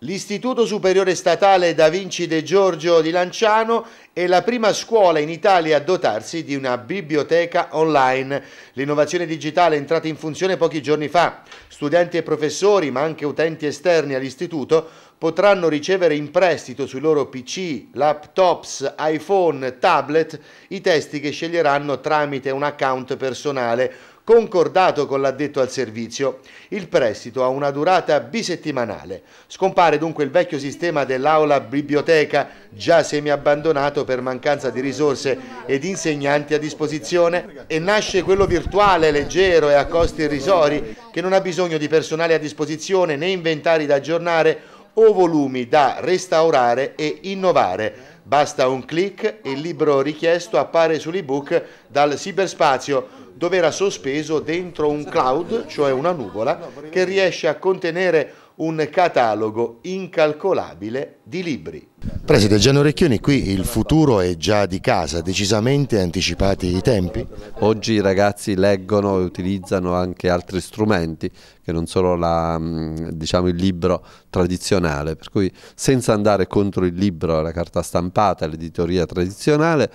L'Istituto Superiore Statale Da Vinci De Giorgio di Lanciano è la prima scuola in Italia a dotarsi di una biblioteca online. L'innovazione digitale è entrata in funzione pochi giorni fa. Studenti e professori, ma anche utenti esterni all'istituto, potranno ricevere in prestito sui loro PC, laptops, iPhone, tablet i testi che sceglieranno tramite un account personale concordato con l'addetto al servizio. Il prestito ha una durata bisettimanale. Scompare dunque il vecchio sistema dell'aula biblioteca, già semiabbandonato per mancanza di risorse ed insegnanti a disposizione, e nasce quello virtuale, leggero e a costi irrisori, che non ha bisogno di personale a disposizione né inventari da aggiornare o volumi da restaurare e innovare. Basta un clic e il libro richiesto appare sull'ebook dal cyberspazio dove era sospeso dentro un cloud, cioè una nuvola, che riesce a contenere un catalogo incalcolabile di libri. Presidente Gianno Orecchioni, qui il futuro è già di casa, decisamente anticipati i tempi? Oggi i ragazzi leggono e utilizzano anche altri strumenti che non solo la, mm, diciamo, il libro tradizionale, per cui senza andare contro il libro, la carta stampata, l'editoria tradizionale,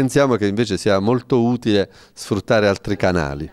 pensiamo che invece sia molto utile sfruttare altri canali.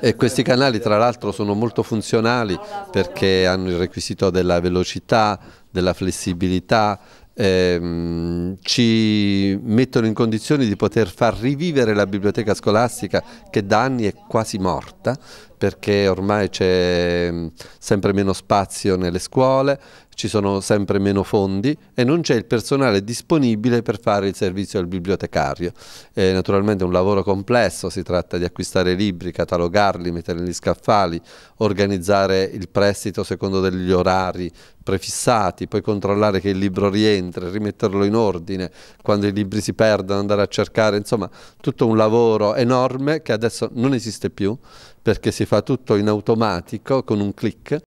E questi canali tra l'altro sono molto funzionali perché hanno il requisito della velocità, della flessibilità, ehm, ci mettono in condizioni di poter far rivivere la biblioteca scolastica che da anni è quasi morta perché ormai c'è mm, sempre meno spazio nelle scuole, ci sono sempre meno fondi e non c'è il personale disponibile per fare il servizio al bibliotecario. Eh, naturalmente è un lavoro complesso, si tratta di acquistare libri, catalogarli, metterli negli scaffali, organizzare il prestito secondo degli orari prefissati, poi controllare che il libro rientri, rimetterlo in ordine ordine, quando i libri si perdono, andare a cercare, insomma tutto un lavoro enorme che adesso non esiste più perché si fa tutto in automatico con un click.